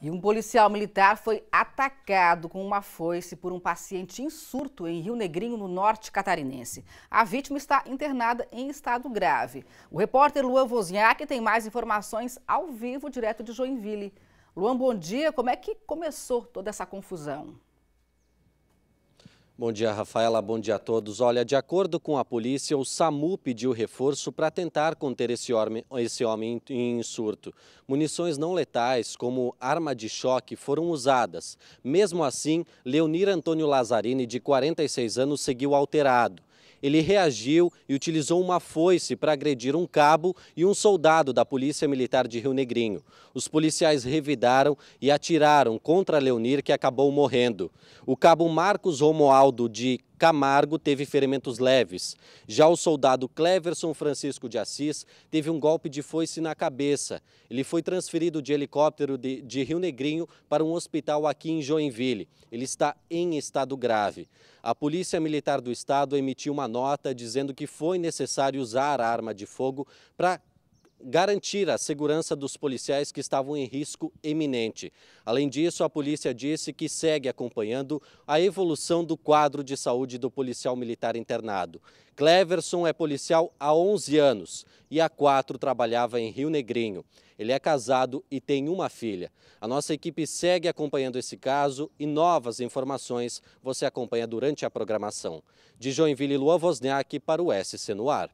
E um policial militar foi atacado com uma foice por um paciente em surto em Rio Negrinho, no norte catarinense. A vítima está internada em estado grave. O repórter Luan Wozniak tem mais informações ao vivo, direto de Joinville. Luan, bom dia. Como é que começou toda essa confusão? Bom dia, Rafaela. Bom dia a todos. Olha, de acordo com a polícia, o SAMU pediu reforço para tentar conter esse homem, esse homem em surto. Munições não letais, como arma de choque, foram usadas. Mesmo assim, Leonir Antônio Lazzarini, de 46 anos, seguiu alterado ele reagiu e utilizou uma foice para agredir um cabo e um soldado da Polícia Militar de Rio Negrinho. Os policiais revidaram e atiraram contra Leonir, que acabou morrendo. O cabo Marcos Romualdo de Camargo teve ferimentos leves. Já o soldado Cleverson Francisco de Assis teve um golpe de foice na cabeça. Ele foi transferido de helicóptero de, de, Rio Negrinho para um hospital aqui em Joinville. Ele está em estado grave. A Polícia Militar do Estado emitiu uma nota dizendo que foi necessário usar a arma de fogo para garantir a segurança dos policiais que estavam em risco iminente. Além disso, a polícia disse que segue acompanhando a evolução do quadro de saúde do policial militar internado. Cleverson é policial há 11 anos e há quatro trabalhava em Rio Negrinho. Ele é casado e tem uma filha. A nossa equipe segue acompanhando esse caso e novas informações você acompanha durante a programação. De Joinville, Luan Wozniak para o SC no Ar.